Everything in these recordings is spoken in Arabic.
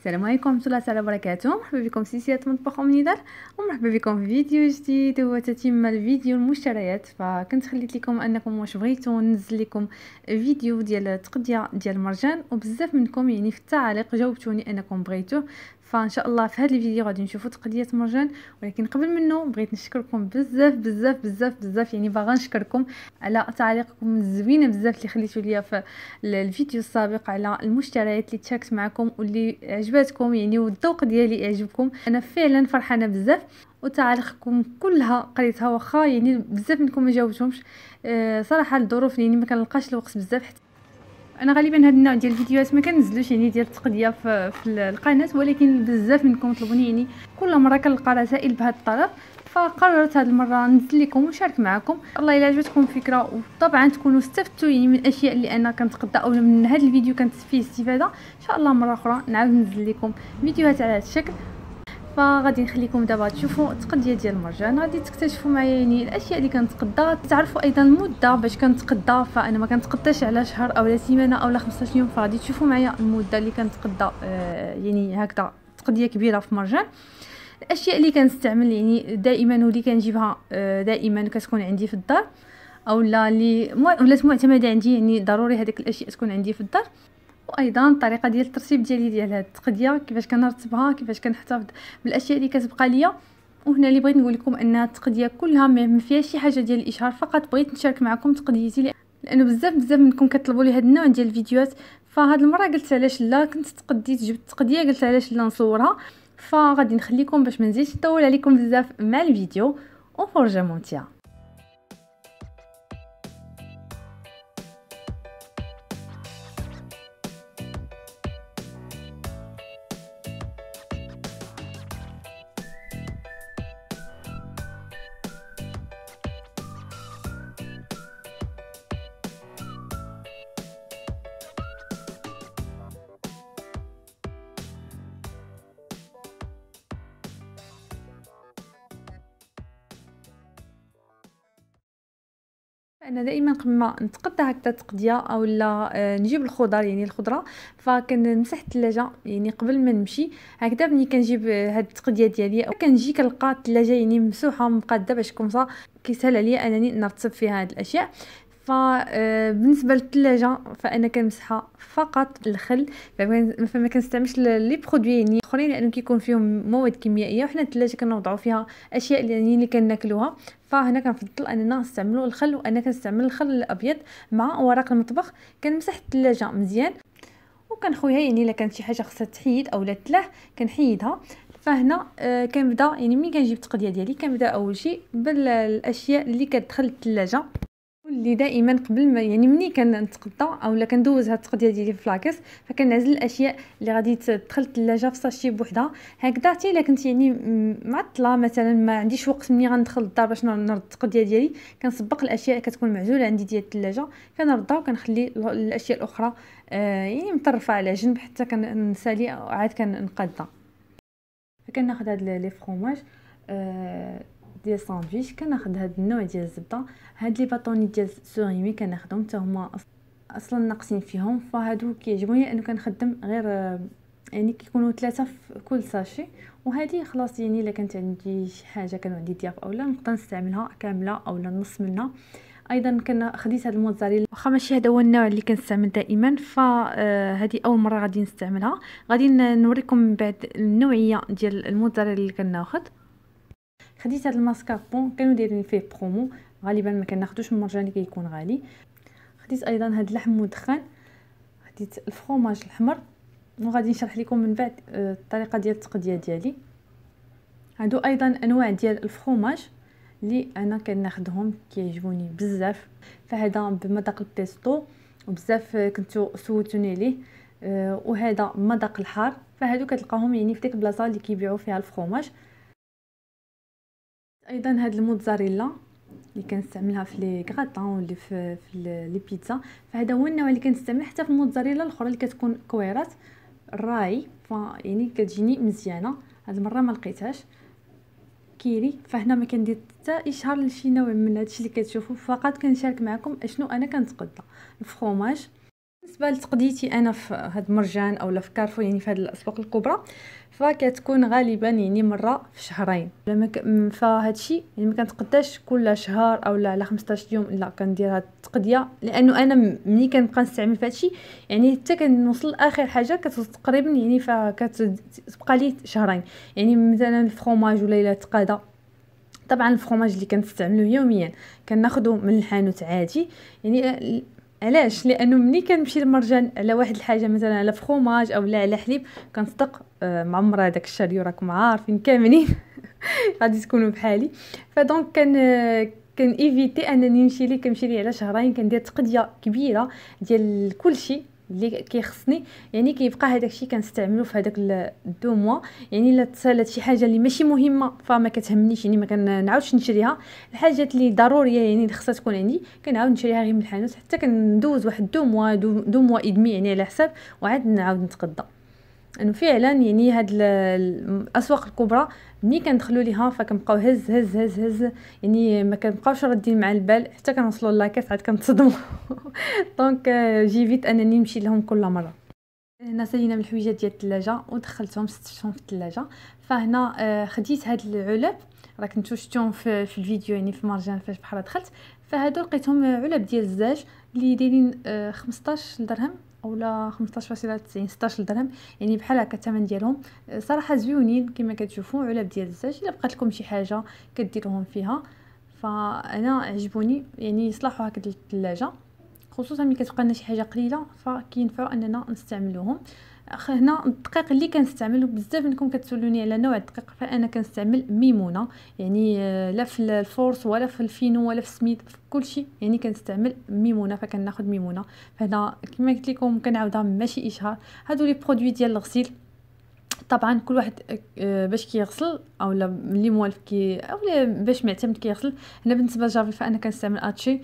السلام عليكم ورحمه الله تعالى وبركاته مرحبا بكم في سلسله مطبخ ام نضال ومرحبا بكم في فيديو جديد هو تتم الفيديو المشتريات فكنت خليت لكم انكم واش بغيتو ننزل لكم فيديو ديال التقديه ديال المرجان وبزاف منكم يعني في التعليق جاوبتوني انكم بغيتوه فان شاء الله في هذا الفيديو غادي نشوفوا تقديه مرجان ولكن قبل منه بغيت نشكركم بزاف بزاف بزاف بزاف يعني باغا نشكركم على تعليقكم الزوينه بزاف اللي خليتوا ليا في الفيديو السابق على المشتريات اللي تشاركت معكم واللي عجبتكم يعني والذوق ديالي عجبكم انا فعلا فرحانه بزاف وتعاليقكم كلها قريتها واخا يعني بزاف منكم ما جاوبتهمش أه صراحه الظروف يعني ما كنلقاش الوقت بزاف حتى انا غالبا هاد النوع ديال الفيديوهات ما كنزلوش يعني ديال التقديه في, في القناه ولكن بزاف منكم طلبوني يعني كل مره كنلقى رسائل بهذا الطلب فقررت هاد المره نزل لكم ونشارك معكم الله الا عجبتكم الفكره وطبعا تكونوا استفدتوا يعني من الاشياء اللي انا كنتقدا او من هذا الفيديو كانت فيه استفاده ان شاء الله مره اخرى نعاود ننزل لكم فيديوهات على هذا الشكل فغادي نخليكم دابا تشوفوا التقديه ديال المرجان غادي تكتشفوا معايا يعني الاشياء اللي كنتقدا تعرفوا ايضا المده باش كنتقدا فانا ما كنتقضاش على شهر اولا سيمانه اولا 15 يوم فغادي تشوفوا معايا المده اللي كنتقدا آه يعني هكذا تقديه كبيره في مرجان الاشياء اللي كنستعمل يعني دائما واللي كنجيبها آه، دائما كتكون عندي في الدار اولا اللي ولات معتمده عندي يعني ضروري هذيك الاشياء تكون عندي في الدار وايضا الطريقه ديال الترتيب ديالي ديال هاد التقديه كيفاش كنرتبها كيفاش كنحتفظ بالاشياء اللي كتبقى ليا وهنا اللي بغيت نقول لكم ان التقديه كلها ما فيهاش شي حاجه ديال الاشهار فقط بغيت نشارك معكم تقديتي لانه بزاف بزاف منكم كطلبوا لي هاد النوع ديال الفيديوهات فهاد المره قلت علاش لا كنت تقديت جبت التقديه قلت علاش لا نصورها فغادي نخليكم باش ما نزيدش نطول عليكم بزاف مع الفيديو وفرجه ممتعه ما نتقدا هكا تقديه اولا آه، نجيب الخضر يعني الخضره فكنمسح الثلاجه يعني قبل ما نمشي هكذا ملي كنجيب آه، هاد التقديه ديالي كنجي كنلقى الثلاجه يعني ممسوحه مقاده باش كومصا كيسهل عليا انني نرتب فيها هاد الاشياء فبالنسبه آه، للثلاجه فانا كنمسحها فقط الخل فما كنستعملش لي برودوي يعني اخرين لانه كيكون فيهم مواد كيميائيه وحنا الثلاجه كنوضعوا فيها اشياء يعني اللي كناكلوها فهنا كنفضل اننا نستعملوا الخل وانا كنستعمل الخل الابيض مع اوراق المطبخ كنمسح الثلاجه مزيان وكنخويها يعني الا كانت شي حاجه خصها تحيد اولا تلاه كنحيدها فهنا آه كنبدا يعني ملي كنجيب التقديه ديالي كنبدا اول شيء بالاشياء اللي كتدخل الثلاجه اللي دائما قبل ما يعني مني كنتقطع اولا كندوز هاد التقضيه ديالي في لاكيس فكنعزل الاشياء اللي غادي تدخل الثلاجه في ساشي بوحدها هكذا حتى الا كنت يعني معطله مثلا ما عنديش وقت مني غندخل للدار باش نرد التقضيه ديالي كنسبق الاشياء كتكون معزوله عندي ديال الثلاجه كنردها وكنخلي الاشياء الاخرى آه يعني مطرفه على جنب حتى كنسالي عاد كنقادها فكناخذ هاد لي فخوماج آه ديال الساندويتش كناخد هاد النوع ديال الزبده هاد لي باطوني ديال السوريمي كناخدهم حتى هما اصلا ناقصين فيهم فهادو كيعجبوني لانه كنخدم غير يعني كيكونوا ثلاثه في كل ساشي وهذه خلاص يعني الا كانت عندي شي حاجه كان عندي ضياف اولا نقدر نستعملها كامله اولا نص منها ايضا كنا خديت هاد الموزاريلا واخا ماشي هذا هو النوع اللي كنستعمل دائما فهادي آه، اول مره غادي نستعملها غادي نوريكم من بعد النوعيه ديال الموزاريلا اللي كناخذ خديت هاد الماسكاربون كانوا دايرين فيه برومو غالبا ما كناخذوش من المرجان اللي كيكون غالي خديت ايضا هاد اللحم مدخن خديت الفرماج الاحمر وغادي نشرح لكم من بعد آه، الطريقه ديال التقديه ديالي هادو ايضا انواع ديال الفرماج اللي انا كناخذهم كيعجبوني بزاف فهذا بمذاق البيستو وبزاف كنتو سولتوني ليه آه، وهذا مذاق الحار فهادو كتلقاهم يعني في ديك البلاصه اللي كيبيعوا فيها الفرماج ايضا هاد الموتزاريلا اللي كنستعملها في لي غراتان آه، ولا في في لي بيتزا فهذا هو النوع اللي كنستعمل حتى في الموتزاريلا الاخرى اللي كتكون كويرات الراي يعني كتجيني مزيانه هاد المره ما لقيتهاش كيري فهنا ما كندير حتى اشهار لشي نوع من هادشي اللي كتشوفوا فقط كنشارك معكم اشنو انا كنتقدى الفرماج بالنسبه لتقديتي انا في هاد المرجان اولا في كارفور يعني في هاد الاسواق الكبرى فكتكون غالبا يعني مره في شهرين لما الشيء فهادشي يعني ما كنتقداش كل شهر اولا على 15 يوم لا كندير هاد التقديه لانه انا ملي كنبقى نستعمل في الشيء يعني حتى كنوصل لاخر حاجه كتوصل تقريبا يعني فكتبقى لي شهرين يعني مثلا الفرماج ولا الا تقادى طبعا الفرماج اللي كنستعملوه يوميا كناخذه من الحانوت عادي يعني اه، علاش لانه ملي كنمشي للمرجان على واحد الحاجه مثلا على فخوماج او لا على حليب كنصدق آه، معمره داك الشاريو راكم عارفين كاملين غادي تكونوا بحالي فدونك كان آه، كان ايفيتي انني نمشي ليه كنمشي ليه على شهرين كندير تقديه كبيره ديال كلشي اللي كيخصني يعني كيبقى هذاك الشيء كنستعملو في هذاك الدو موا يعني الا تصالت شي حاجه اللي ماشي مهمه فما كتهمنيش يعني ما كنعاودش نشريها الحاجات اللي ضروريه يعني خصها تكون عندي كنعاود نشريها غير من الحانوت حتى كندوز واحد دو موا دو, دو موا ادمي يعني على حساب وعاد نعاود نتقدم انه فعلا يعني هاد الاسواق الكبرى ملي كندخلوا ليها فكنبقاو هز هز هز هز يعني ما كنبقاوش رادين مع البال حتى كنوصلوا لاكاس عاد كنتصدموا دونك جي فيت انني نمشي لهم كل مره هنا سالينا من الحويجات ديال الثلاجه ودخلتهم ستشتهم في الثلاجه فهنا آه، خديت هاد العلب راه كنتو شفتوهم في, في الفيديو يعني في مرجان فاش بحال دخلت فهادو لقيتهم آه، علب ديال الزاج اللي دايرين 15 آه، درهم اولا 15.90 16 درهم يعني بحال هكا الثمن ديالهم آه، صراحه زويونين كما كتشوفوا علب ديال الزاج الا بقات لكم شي حاجه كديروهم فيها فانا عجبوني يعني يصلحوا هكا للثلاجه خصوصا ملي كتبقى لنا شي حاجه قليله فكينفعوا اننا نستعملوهم هنا الدقيق اللي كنستعمل بزاف منكم كتسولوني على نوع الدقيق فانا كنستعمل ميمونه يعني آه، لا في الفورس ولا في الفينو ولا في سميد في شيء يعني كنستعمل ميمونه فكناخذ ميمونه فهنا كما قلت لكم كنعاودها ماشي اشهار هادو لي برودوي ديال الغسيل طبعا كل واحد آه، باش كيغسل اولا ملي موالف كي اولا باش معتمد كيغسل هنا بالنسبه لجافي فانا كنستعمل اتشي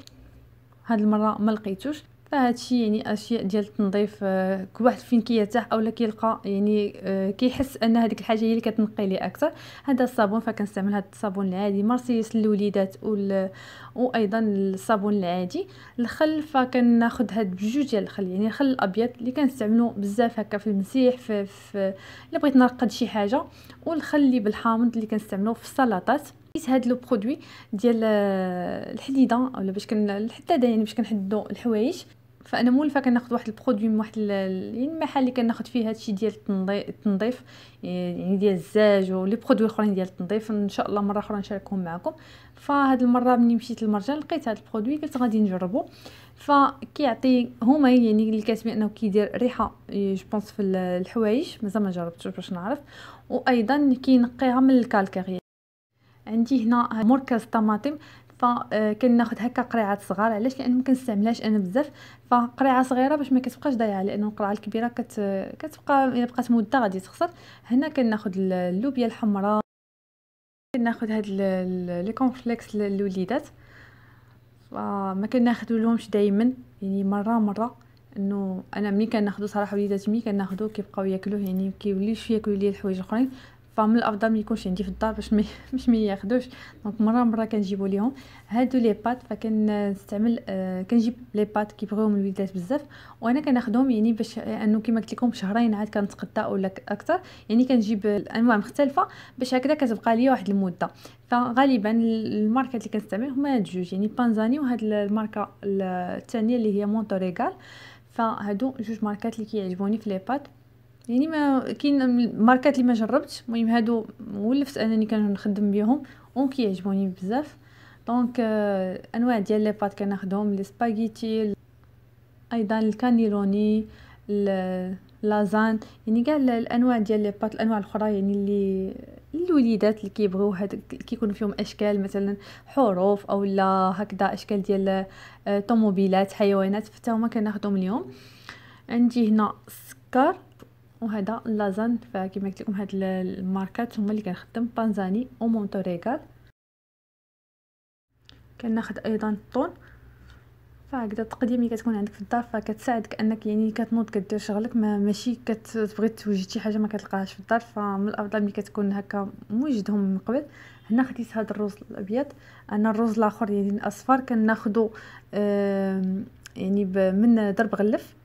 هاد المره ما لقيتوش فهادشي يعني اشياء ديال التنظيف آه، كل واحد فين كيرتاح اولا كيلقى يعني آه، كيحس ان هذيك الحاجه هي اللي كتنقي ليه اكثر هذا الصابون فكنستعمل هذا الصابون العادي مرسيس للوليدات وال... وايضا الصابون العادي الخل فكناخذ هاد بجوج ديال الخل يعني الخل الابيض اللي كنستعملو بزاف هكا في المسيح في, في الا بغيت نرقد شي حاجه والخل اللي بالحامض اللي كنستعملو في السلطات هاد لو برودوي ديال آه، الحديده ولا باش كن الحداده يعني باش كنحدو الحوايج فانا مولفه كناخذ واحد البرودوي من واحد المحل يعني اللي كناخذ فيه هادشي ديال التنظيف يعني ديال الزاج ولي برودوي اخرين ديال التنظيف ان شاء الله مره اخرى نشاركهم معكم فهاد المره ملي مشيت للمرجان لقيت هاد البرودوي قلت غادي نجربو فكيعطي هما يعني اللي كاتبين انه كيدير ريحه جو إيه، بونس في الحوايج مازال ما جربتش باش نعرف وايضا كينقيها من الكالكيغ عندي هنا مركز طماطم فكناخذ آه، هكا قريعات صغار علاش لان ما كنستعملهاش انا بزاف فقريعه صغيره باش ما كتبقاش ضايعه لان القرعه الكبيره كت... كتبقى الا بقات مده غادي تخسر هنا كناخذ اللوبيا الحمراء كناخذ هاد لي كونفليكس للوليدات فما كناخذولهمش دائما يعني مره مره انه انا ملي كناخذو صراحه وليداتي ملي كناخذو كيبقاو ياكلوه يعني كيوليو شويه ياكلوا لي الحوايج الاخرين فمن الافضل ما يكونش عندي في الدار باش مي باش مي ياخذوش دونك مره مره كنجيبو ليهم هادو لي بات فكنستعمل آه كنجيب لي بات كيبغيوهم الوليدات بزاف وانا كناخذهم يعني باش انه كما قلت لكم شهرين عاد كنتقدا ولا اكثر يعني كنجيب انواع مختلفه باش هكذا كتبقى ليا واحد المده فغالبا الماركات اللي كنستعمل هما هاد جوج يعني بانزاني وهاد الماركه الثانيه اللي هي مونتوريغال فهادو جوج ماركات اللي كيعجبوني في لي بات يعني ما كاين ماركات اللي ما جربتش المهم هادو ولفت انني كنخدم بهم كيعجبوني بزاف دونك آه انواع ديال لي بات كناخذهم لي سباغيتي ايضا الكانيلوني لازان يعني كاع الانواع ديال لي بات الانواع الاخرى يعني اللي الوليدات اللي كيبغيو هاد كيكون فيهم اشكال مثلا حروف او لا هكذا اشكال ديال آه، طوموبيلات حيوانات حتى هما كناخذهم اليوم عندي هنا السكر وهذا لازان فكما قلت لكم هاد الماركات هما اللي كنخدم بانزاني او ريغال كناخد ايضا الطون فهكذا التقديم اللي كتكون عندك في الدار فكتساعدك انك يعني كتنوض كدير شغلك ما ماشي كتبغي توجد شي حاجه ما كتلقاهاش في الدار فمن الافضل ملي كتكون هكا موجدهم من قبل هنا خديت هذا الرز الابيض انا الرز الاخر يعني الاصفر كناخذو يعني من درب غلف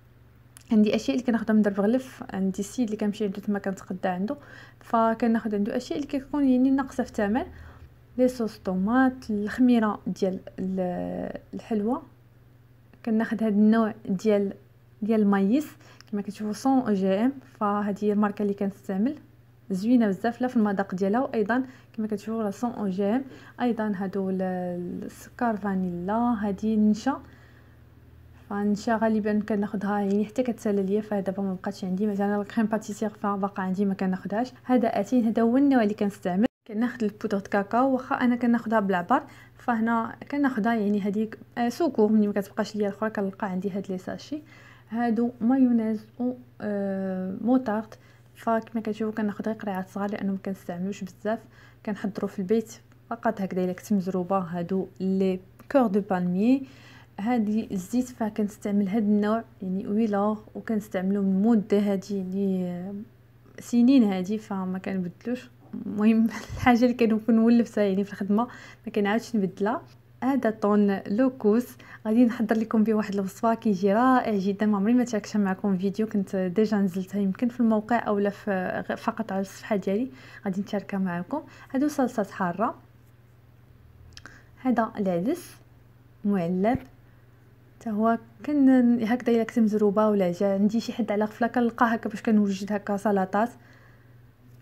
عندي اشياء اللي كناخذها من درب غلف عندي السيد اللي كنمشي عنده تما كنتغدى عنده فكناخذ عنده اشياء اللي كتكون يعني ناقصه في الثمن لي صوص طوماط الخميره ديال الحلوى كناخذ هذا النوع ديال ديال المايس كما كتشوفوا سون او جي ام فهذه هي الماركه اللي كنستعمل زوينه بزاف لا في المذاق ديالها وايضا كما كتشوفوا راه سون او جي ام ايضا هادو السكر فانيلا هذه النشا فنشا غالبا كناخذها يعني حتى كتسالى ليا فدابا ما بقاتش عندي مثلا الكريم باتيسير فباقا عندي ما كناخذهاش هذا اتين هذا هو النوع اللي كنستعمل كناخذ البودرة كاكاو واخا انا كناخذها بالعبر فهنا كناخذها يعني هذيك آه، سوكو ملي ما كتبقاش ليا الاخرى كنلقى عندي هاد لي ساشي هادو مايونيز و آه، موطارد فكما كتشوفوا كناخذ قريعات صغار لانه ما كنستعملوش بزاف كنحضروا في البيت فقط هكذا الا كنت مزروبه هادو لي كور دو بالمي هذه الزيت فكنستعمل هاد النوع يعني ويلوغ وكنستعملو من مده هادي يعني سنين هادي فما كنبدلوش المهم الحاجه اللي كنكون ولفتها يعني في الخدمه ما كنعاودش نبدلها هذا طون لوكوس غادي نحضر لكم به واحد الوصفه كيجي رائع جدا ما عمري ما تشاركتها معكم فيديو كنت ديجا نزلتها يمكن في الموقع او لا فقط على الصفحه ديالي غادي نشاركها معكم هادو صلصه حاره هذا العدس معلب حتى هو كان هكذا الا كنت مزروبه ولا جا عندي شي حد على غفله كنلقى هكا باش كنوجد هكا سلطات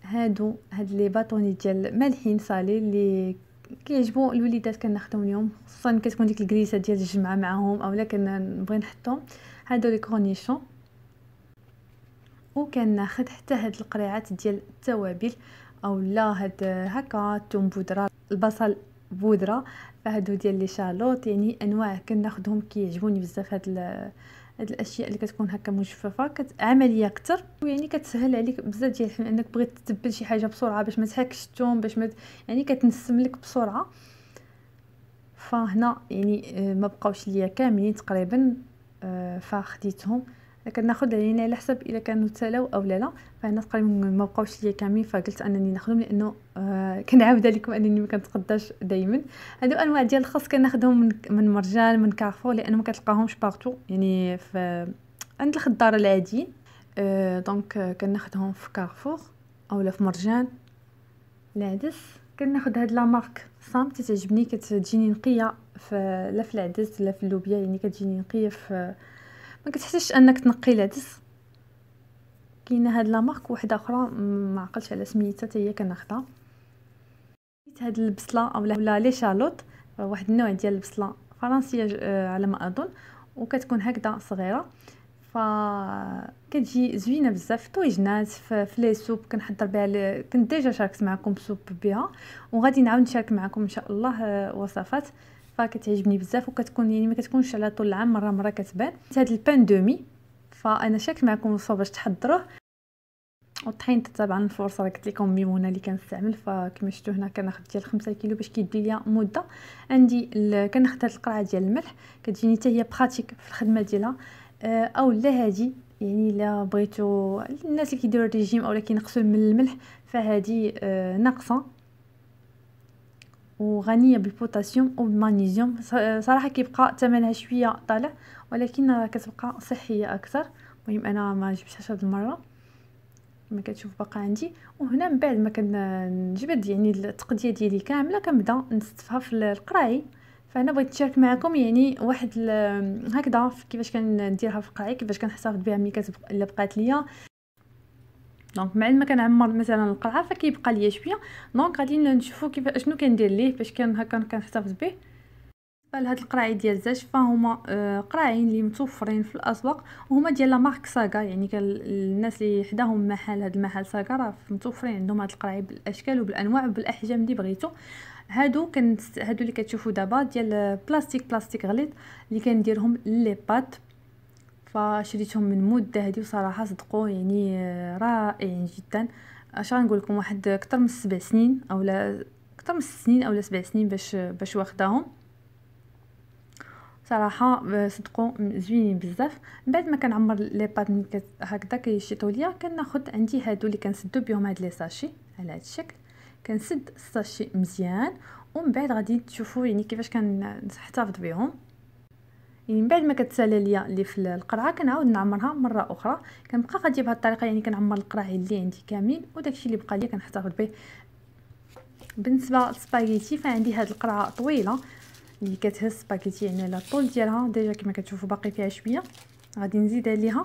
هادو هاد لي باطوني ديال مالحين صالي اللي كيعجبو الوليدات كناخذهم اليوم خصوصا كتكون ديك الكريسه ديال الجمعه معاهم اولا كنبغي نحطهم هادو لي كورنيشون وكناخذ حتى هاد القريعات ديال التوابل اولا هاد هكا الثوم بودره البصل بودره فهادو ديال لي شالوط يعني انواع كناخذهم كيعجبوني بزاف هاد هاد الاشياء اللي كتكون هكا مجففه كت عمليه اكثر ويعني كتسهل عليك بزاف ديال الحمل انك بغيت تتبل شي حاجه بسرعه باش ما تحكش الثوم باش ما يعني كتنسم لك بسرعه فهنا يعني آه، ما بقاوش ليا كاملين تقريبا آه، فخديتهم كناخذ العينين على حسب الا كانوا تسالاو او لا لا فهنا تقريبا ما بقاوش ليا كاملين فقلت انني ناخذهم لانه آه كنعاود عليكم انني ما كنتقداش دائما هادو انواع ديال الخس كناخذهم من, من مرجان من كارفور لانه ما كتلقاهمش بارتو يعني في عند الخضار العادي آه دونك آه، كناخذهم في كارفور اولا في مرجان العدس كناخذ هاد لا مارك سام تتعجبني كتجيني نقيه في لا في العدس لا في اللوبيا يعني كتجيني نقيه في ما كتحسش انك تنقي العدس كاينه هاد لا مارك وحده اخرى ما عقلتش على سميتها حتى هي كناخدها حيت هاد البصله اولا ولا لي شالوت واحد النوع ديال البصله فرنسيه آه، على ما اظن وكتكون هكذا صغيره ف كتجي زوينه بزاف في طويجنات في لي سوب كنحضر بها ل... كنت ديجا شاركت معكم سوب بها وغادي نعاود نشارك معكم ان شاء الله آه، وصفات فكتعجبني بزاف وكتكون يعني ما كتكونش على طول العام مره مره كتبان هذا البان دومي فانا شاك معكم الوصفه باش تحضروه والطحين طبعا الفرصه راه قلت لكم ميمونه اللي كنستعمل فكما شفتوا هنا كناخذ ديال 5 كيلو باش كيدي ليا مده عندي كناخذ هاد القرعه ديال الملح كتجيني حتى هي براتيك في الخدمه ديالها آه، او لا هادي يعني الا بغيتو الناس اللي كيديروا الريجيم اولا كينقصوا من الملح فهذه آه، ناقصه وغنيه بالبوتاسيوم وبالمغنيسيوم صراحه كيبقى ثمنها شويه طالع ولكن كتبقى صحيه اكثر المهم انا ما جبتهاش هذه المره كما كتشوف باقا عندي وهنا من بعد ما كنجبد يعني التقديه ديالي كامله كنبدا نستفها في القراعي فانا بغيت نشارك معكم يعني واحد هكذا كيفاش كنديرها في القراعي كيفاش كنحتفظ بها ملي كتبقى الا بقات ليا دونك مع ما كنعمر مثلا القرعه فكيبقى ليا شويه دونك غادي نشوفوا كيف شنو كندير ليه باش كان هكا كنحتفظ به بالنسبه هاد القراعي ديال الزاج فهما قراعين اللي متوفرين في الاسواق وهما ديال لا مارك ساغا يعني كان الناس اللي حداهم محل هاد المحل ساغا راه متوفرين عندهم هاد القراعي بالاشكال وبالانواع وبالاحجام اللي بغيتو هادو كنت هادو اللي كتشوفوا دابا ديال بلاستيك بلاستيك غليظ اللي كنديرهم لي بات فشريتهم من مده هذه وصراحه صدقوا يعني آه، رائعين جدا اش غنقول لكم واحد اكثر من سبع سنين اولا اكثر من ست سنين اولا سبع سنين باش باش واخداهم صراحه آه، صدقوا زوينين بزاف من بعد ما كنعمر لي بات هكذا كيشيطوا ليا كناخذ عندي هادو اللي كنسدو بهم هاد لي ساشي على هاد الشكل كنسد الساشي مزيان ومن بعد غادي تشوفوا يعني كيفاش كنحتفظ بهم يعني من بعد ما كتسالى ليا اللي في القرعه كنعاود نعمرها مره اخرى كنبقى غادي بهذه الطريقه يعني كنعمر القراعي اللي عندي كاملين وداكشي اللي بقى ليا كنحتفظ به بالنسبه للسباغيتي فعندي هاد القرعه طويله اللي كتهز سباغيتي يعني على الطول ديالها ديجا كما كتشوفوا باقي فيها شويه غادي نزيد عليها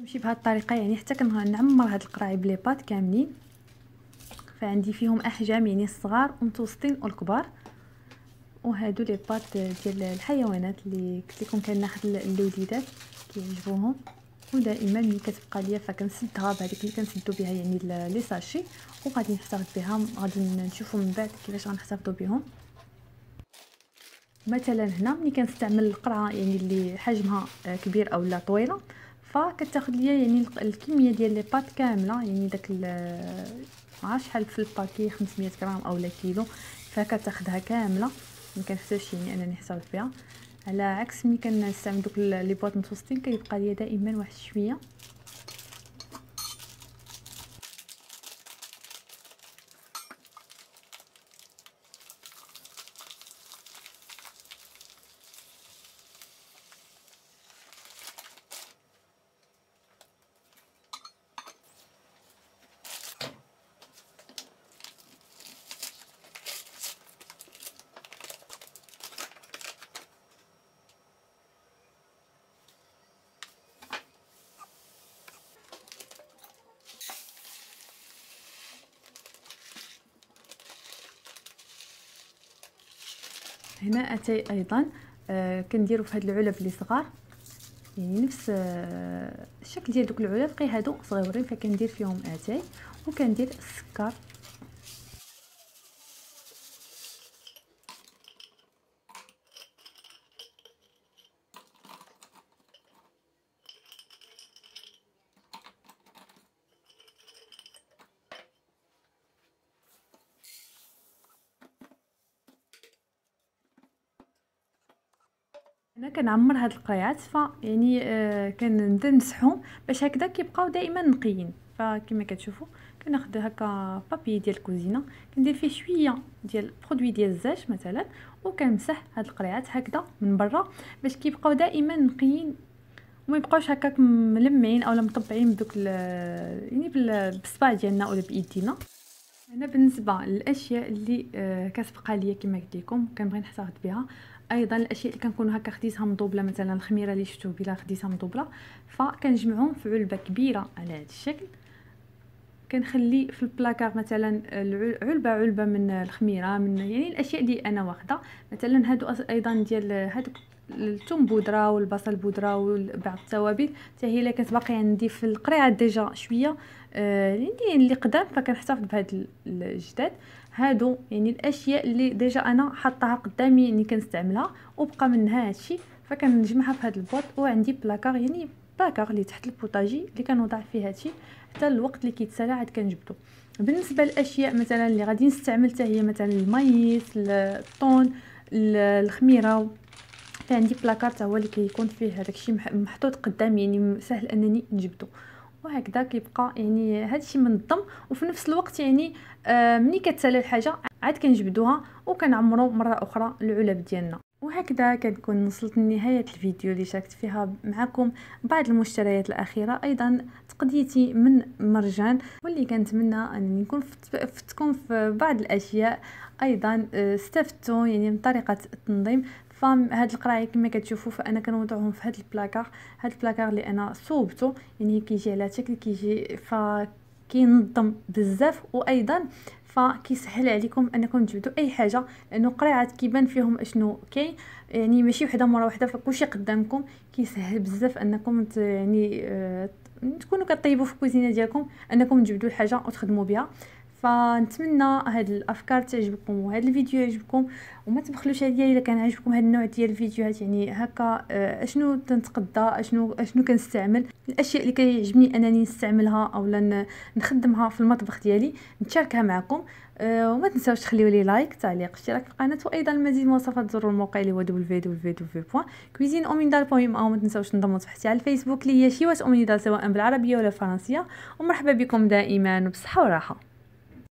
نمشي بهاد الطريقه يعني حتى كنعمر هاد القراعي بلي بات كاملين فعندي فيهم احجام يعني الصغار ومتوسطين والكبار وهادو لي بات ديال الحيوانات اللي قلت لكم كان واحد اللوديدات كيعجبوهم ودائما ملي كتبقى ليا فكنسدها بهذيك اللي كنسدو بها يعني لي ساشي وغادي نحتفظ بها غادي نشوفو من بعد كيفاش غنحتفظو بهم مثلا هنا ملي كنستعمل القرعه يعني اللي حجمها آه، كبير اولا طويله فكتاخذ ليا يعني الكميه ديال لي بات كامله يعني داك آه، عاش شحال في الباكي 500 غرام اولا كيلو فكتاخذها كامله ما كنحتاجش يعني انني حصلت بها على عكس ملي كنستعمل دوك لي بواط متوسطين كيبقى ليا دائما واحد شويه هنا اتاي ايضا آه كنديرو في هاد العلب اللي صغار يعني نفس آه الشكل ديال دوك العلب غير هادو صغيورين فكندير فيهم اتاي وكندير السكر كنعمر هاد القريعات يعني آه كنبدا نمسحهم باش هكذا كيبقاو دائما نقيين فكما كتشوفوا كناخذ هكا بابي ديال الكوزينه كندير فيه شويه ديال برودوي ديال الزاج مثلا وكنمسح هاد القريعات هكذا من برا باش كيبقاو دائما نقيين وما يبقاوش هكاك ملمعين اولا مطبعين بدوك يعني بالصباع ديالنا ولا بايدينا هنا بالنسبه للاشياء اللي آه، كتبقى ليا كما قلت لكم كنبغي نحتفظ بها ايضا الاشياء اللي كنكون هكا خديتها مضوبله مثلا الخميره اللي شفتو بلا خديتها مضوبله فكنجمعهم في علبه كبيره على هذا الشكل كنخلي في البلاكار مثلا علبه علبه من الخميره من يعني الاشياء اللي انا واخده مثلا هادو ايضا ديال هادو الثوم بودره والبصل بودره وبعض التوابل حتى هي اللي كتبقى عندي في القريعه ديجا شويه آه يعني اللي قدام فكنحتفظ بهاد الجداد هادو يعني الاشياء اللي ديجا انا حطاها قدامي يعني كنستعملها وبقى منها هادشي فكنجمعها في هاد البوط وعندي بلاكار يعني باكار اللي تحت البوطاجي اللي كنوضع فيه هادشي حتى الوقت اللي كيتسالى عاد كنجبدو بالنسبه للاشياء مثلا اللي غادي نستعمل حتى هي مثلا المايس الطون الخميره فعندي بلاكار حتى هو اللي كيكون فيه هذاك الشيء محطوط قدامي يعني سهل انني نجبدو وهكذا كيبقى يعني هادشي منظم وفي نفس الوقت يعني آه، ملي كتسالى الحاجه عاد كنجبدوها وكنعمرو مره اخرى العلب ديالنا وهكذا كنكون وصلت لنهاية الفيديو اللي شاركت فيها معكم بعض المشتريات الأخيرة أيضا تقديتي من مرجان واللي كنتمنى أن يكون فتكم في بعض الأشياء أيضا آه، استفدتوا يعني من طريقة التنظيم فهاد القرايه كما كتشوفوا فانا كنوضعهم في هاد البلاكار هاد البلاكار اللي انا صوبته يعني كيجي على شكل كيجي ف كينظم بزاف وايضا فكيسهل عليكم انكم تجبدوا اي حاجه لانه قريعات كيبان فيهم اشنو كاين يعني ماشي وحده مره وحده فكلشي قدامكم كيسهل بزاف انكم يعني آه، تكونوا كطيبوا في الكوزينه ديالكم انكم تجبدوا الحاجه وتخدموا بها فنتمنى هاد الافكار تعجبكم وهاد الفيديو يعجبكم وما تبخلوش عليا الا كان عجبكم هاد النوع ديال الفيديوهات يعني هكا آه، اشنو تنتقدى اشنو اشنو كنستعمل الاشياء اللي كيعجبني انني نستعملها اولا نخدمها في المطبخ ديالي نتشاركها معكم آه، وما تنساوش تخليو لي لايك تعليق اشتراك في القناه وايضا المزيد من زوروا الموقع اللي هو www.cuisineomindal.com وما تنساوش تنضموا صفحتي على الفيسبوك اللي هي شيوات اوميندال سواء بالعربيه ولا الفرنسيه ومرحبا بكم دائما وبصحه وراحه